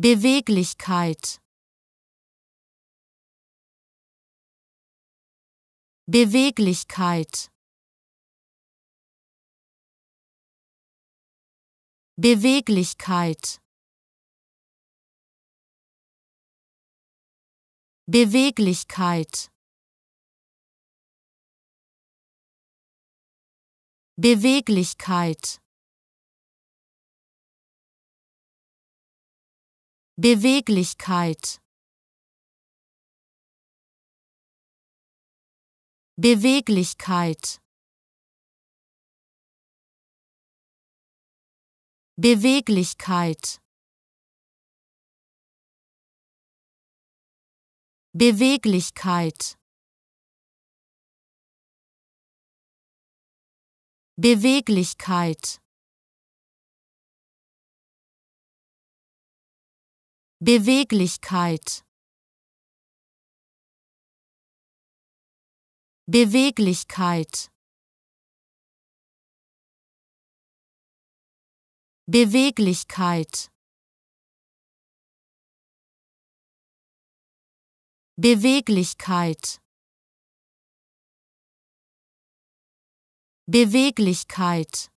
Beweglichkeit Beweglichkeit Beweglichkeit Beweglichkeit Beweglichkeit Beweglichkeit Beweglichkeit Beweglichkeit Beweglichkeit Beweglichkeit Beweglichkeit Beweglichkeit Beweglichkeit Beweglichkeit Beweglichkeit